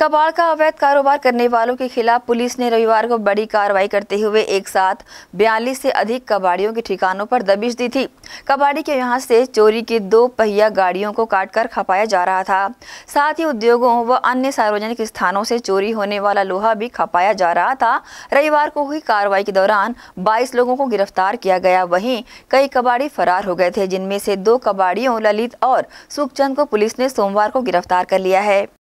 कबाड़ का अवैध कारोबार करने वालों के खिलाफ पुलिस ने रविवार को बड़ी कार्रवाई करते हुए एक साथ बयालीस से अधिक कबाड़ियों के ठिकानों पर दबिश दी थी कबाड़ी के यहाँ से चोरी की दो पहिया गाड़ियों को काटकर खपाया जा रहा था साथ ही उद्योगों व अन्य सार्वजनिक स्थानों से चोरी होने वाला लोहा भी खपाया जा रहा था रविवार को हुई कार्रवाई के दौरान बाईस लोगों को गिरफ्तार किया गया वही कई कबाड़ी फरार हो गए थे जिनमें से दो कबाड़ियों ललित और सुखचंद को पुलिस ने सोमवार को गिरफ्तार कर लिया है